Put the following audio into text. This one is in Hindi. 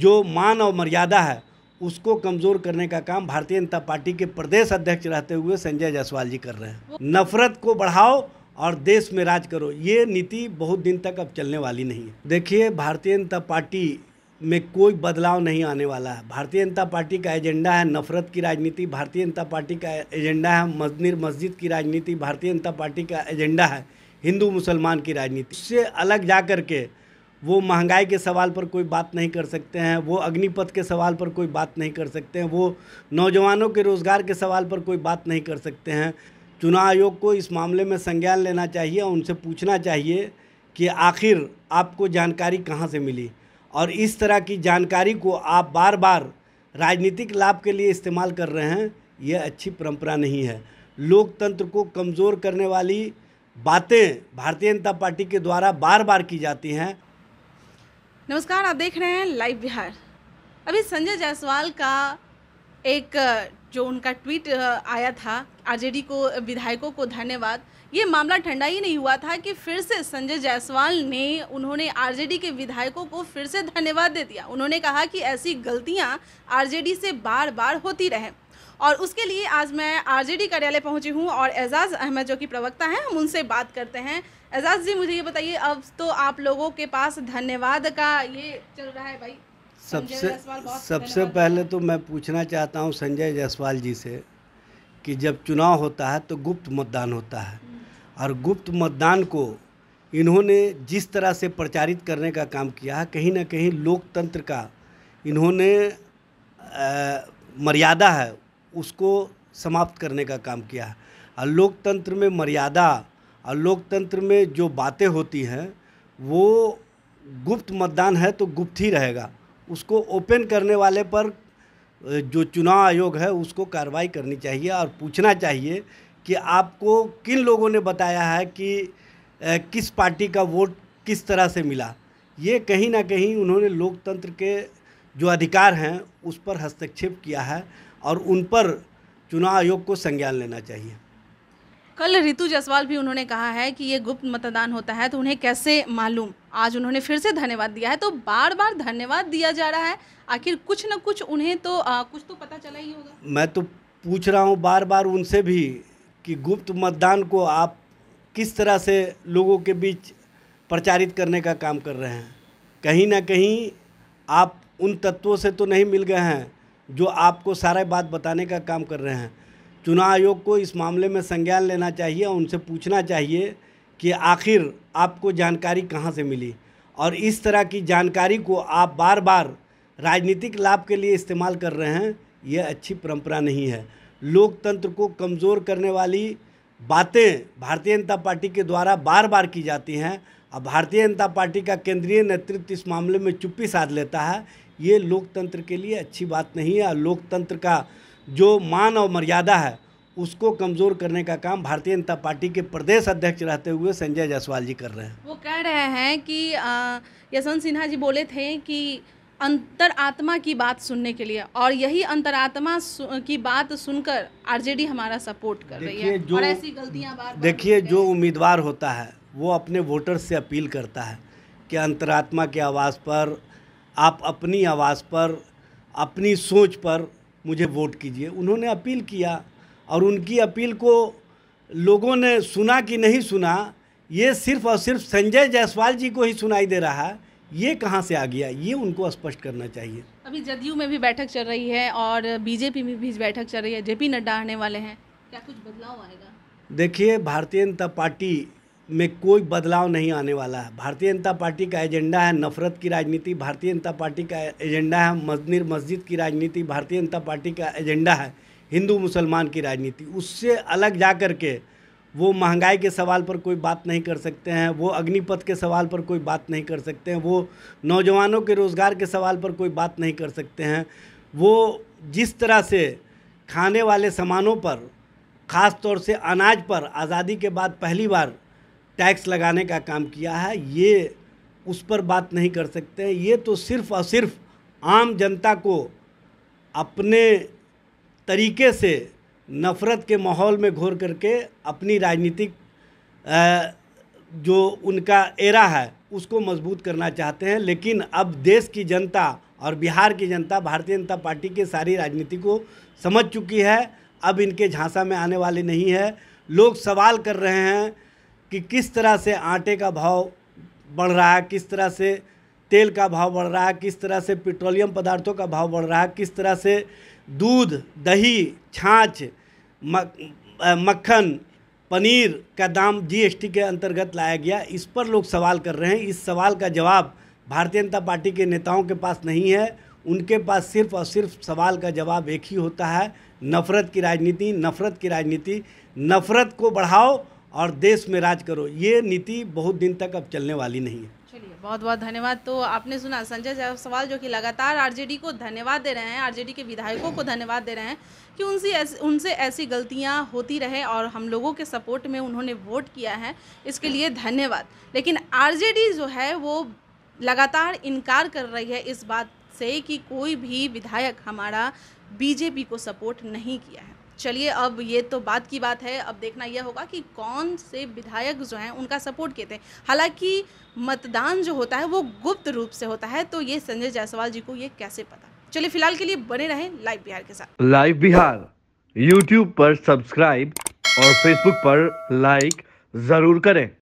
जो मान और मर्यादा है उसको कमज़ोर करने का काम भारतीय जनता पार्टी के प्रदेश अध्यक्ष रहते हुए संजय जायसवाल जी कर रहे हैं नफरत को बढ़ाओ और देश में राज करो ये नीति बहुत दिन तक अब चलने वाली नहीं है देखिए भारतीय जनता पार्टी में कोई बदलाव नहीं आने वाला है भारतीय जनता पार्टी का एजेंडा है नफरत की राजनीति भारतीय जनता पार्टी का एजेंडा है मजनिर मस्जिद की राजनीति भारतीय जनता पार्टी का एजेंडा है हिंदू मुसलमान की राजनीति उससे अलग जा कर के वो महंगाई के सवाल पर कोई बात नहीं कर सकते हैं वो अग्निपथ के सवाल पर कोई बात नहीं कर सकते हैं वो नौजवानों के रोज़गार के सवाल पर कोई बात नहीं कर सकते हैं चुनाव आयोग को इस मामले में संज्ञान लेना चाहिए और उनसे पूछना चाहिए कि आखिर आपको जानकारी कहाँ से मिली और इस तरह की जानकारी को आप बार बार राजनीतिक लाभ के लिए इस्तेमाल कर रहे हैं यह अच्छी परंपरा नहीं है लोकतंत्र को कमज़ोर करने वाली बातें भारतीय जनता पार्टी के द्वारा बार बार की जाती हैं नमस्कार आप देख रहे हैं लाइव बिहार अभी संजय जायसवाल का एक जो उनका ट्वीट आया था आरजेडी को विधायकों को धन्यवाद ये मामला ठंडा ही नहीं हुआ था कि फिर से संजय जायसवाल ने उन्होंने आरजेडी के विधायकों को फिर से धन्यवाद दे दिया उन्होंने कहा कि ऐसी गलतियां आरजेडी से बार बार होती रहें और उसके लिए आज मैं आरजेडी कार्यालय पहुंची हूं और एजाज़ अहमद जो कि प्रवक्ता हैं हम उनसे बात करते हैं एजाज़ जी मुझे ये बताइए अब तो आप लोगों के पास धन्यवाद का ये चल रहा है भाई सबसे सबसे पहले तो मैं पूछना चाहता हूँ संजय जायसवाल जी से कि जब चुनाव होता है तो गुप्त मतदान होता है हम्म। और गुप्त मतदान को इन्होंने जिस तरह से प्रचारित करने का काम किया है कहीं ना कहीं लोकतंत्र का इन्होंने आ, मर्यादा है उसको समाप्त करने का काम किया है और लोकतंत्र में मर्यादा और लोकतंत्र में जो बातें होती हैं वो गुप्त मतदान है तो गुप्त ही रहेगा उसको ओपन करने वाले पर जो चुनाव आयोग है उसको कार्रवाई करनी चाहिए और पूछना चाहिए कि आपको किन लोगों ने बताया है कि किस पार्टी का वोट किस तरह से मिला ये कहीं ना कहीं उन्होंने लोकतंत्र के जो अधिकार हैं उस पर हस्तक्षेप किया है और उन पर चुनाव आयोग को संज्ञान लेना चाहिए कल रितु जसवाल भी उन्होंने कहा है कि ये गुप्त मतदान होता है तो उन्हें कैसे मालूम आज उन्होंने फिर से धन्यवाद दिया है तो बार बार धन्यवाद दिया जा रहा है आखिर कुछ न कुछ उन्हें तो आ, कुछ तो पता चला ही होगा मैं तो पूछ रहा हूँ बार बार उनसे भी कि गुप्त मतदान को आप किस तरह से लोगों के बीच प्रचारित करने का काम कर रहे हैं कहीं ना कहीं आप उन तत्वों से तो नहीं मिल गए हैं जो आपको सारे बात बताने का काम कर रहे हैं चुनाव आयोग को इस मामले में संज्ञान लेना चाहिए और उनसे पूछना चाहिए कि आखिर आपको जानकारी कहाँ से मिली और इस तरह की जानकारी को आप बार बार राजनीतिक लाभ के लिए इस्तेमाल कर रहे हैं यह अच्छी परंपरा नहीं है लोकतंत्र को कमज़ोर करने वाली बातें भारतीय जनता पार्टी के द्वारा बार बार की जाती हैं अब भारतीय जनता पार्टी का केंद्रीय नेतृत्व इस मामले में चुप्पी साध लेता है ये लोकतंत्र के लिए अच्छी बात नहीं है लोकतंत्र का जो मान और मर्यादा है उसको कमज़ोर करने का काम भारतीय जनता पार्टी के प्रदेश अध्यक्ष रहते हुए संजय जायसवाल जी कर रहे हैं वो कह रहे हैं कि यशवंत सिन्हा जी बोले थे कि अंतरात्मा की बात सुनने के लिए और यही अंतरात्मा की बात सुनकर आरजेडी हमारा सपोर्ट कर रही है और ऐसी गलतियां देखिए जो उम्मीदवार होता है वो अपने वोटर्स से अपील करता है कि अंतरात्मा की आवाज़ पर आप अपनी आवाज़ पर अपनी सोच पर मुझे वोट कीजिए उन्होंने अपील किया और उनकी अपील को लोगों ने सुना कि नहीं सुना ये सिर्फ और सिर्फ संजय जायसवाल जी को ही सुनाई दे रहा है ये कहाँ से आ गया ये उनको स्पष्ट करना चाहिए अभी जदयू में भी बैठक चल रही है और बीजेपी में भी बैठक चल रही है जेपी नड्डा आने वाले हैं क्या कुछ बदलाव आएगा देखिए भारतीय जनता पार्टी में कोई बदलाव नहीं आने वाला है भारतीय जनता पार्टी का एजेंडा है नफरत की राजनीति भारतीय जनता पार्टी का एजेंडा है मजनिर मस्जिद की राजनीति भारतीय जनता पार्टी का एजेंडा है हिंदू मुसलमान की राजनीति उससे अलग जा कर के वो महंगाई के सवाल पर कोई बात नहीं कर सकते हैं वो अग्निपथ के सवाल पर कोई बात नहीं कर सकते हैं वो नौजवानों के रोज़गार के सवाल पर कोई बात नहीं कर सकते हैं वो जिस तरह से खाने वाले सामानों पर ख़ास तौर से अनाज पर आज़ादी के बाद पहली बार टैक्स लगाने का काम किया है ये उस पर बात नहीं कर सकते हैं ये तो सिर्फ और सिर्फ आम जनता को अपने तरीके से नफ़रत के माहौल में घोर करके अपनी राजनीतिक जो उनका एरा है उसको मजबूत करना चाहते हैं लेकिन अब देश की जनता और बिहार की जनता भारतीय जनता पार्टी के सारी राजनीति को समझ चुकी है अब इनके झांसा में आने वाले नहीं है लोग सवाल कर रहे हैं कि किस तरह से आटे का भाव बढ़ रहा है किस तरह से तेल का भाव बढ़ रहा है किस तरह से पेट्रोलियम पदार्थों का भाव बढ़ रहा है किस तरह से दूध दही छाछ मक्खन पनीर का दाम जीएसटी के अंतर्गत लाया गया इस पर लोग सवाल कर रहे हैं इस सवाल का जवाब भारतीय जनता पार्टी के नेताओं के पास नहीं है उनके पास सिर्फ और सिर्फ सवाल का जवाब एक ही होता है नफ़रत की राजनीति नफ़रत की राजनीति नफ़रत को बढ़ाओ और देश में राज करो ये नीति बहुत दिन तक अब चलने वाली नहीं है चलिए बहुत बहुत धन्यवाद तो आपने सुना संजय जायसवाल जो कि लगातार आरजेडी को धन्यवाद दे रहे हैं आरजेडी के विधायकों को धन्यवाद दे रहे हैं कि उनसे ऐसी उनसे ऐसी गलतियां होती रहे और हम लोगों के सपोर्ट में उन्होंने वोट किया है इसके लिए धन्यवाद लेकिन आर जो है वो लगातार इनकार कर रही है इस बात से कि कोई भी विधायक हमारा बीजेपी को सपोर्ट नहीं किया है चलिए अब ये तो बात की बात है अब देखना यह होगा कि कौन से विधायक जो हैं उनका सपोर्ट किए थे हालांकि मतदान जो होता है वो गुप्त रूप से होता है तो ये संजय जायसवाल जी को ये कैसे पता चलिए फिलहाल के लिए बने रहें लाइव बिहार के साथ लाइव बिहार यूट्यूब पर सब्सक्राइब और फेसबुक पर लाइक जरूर करें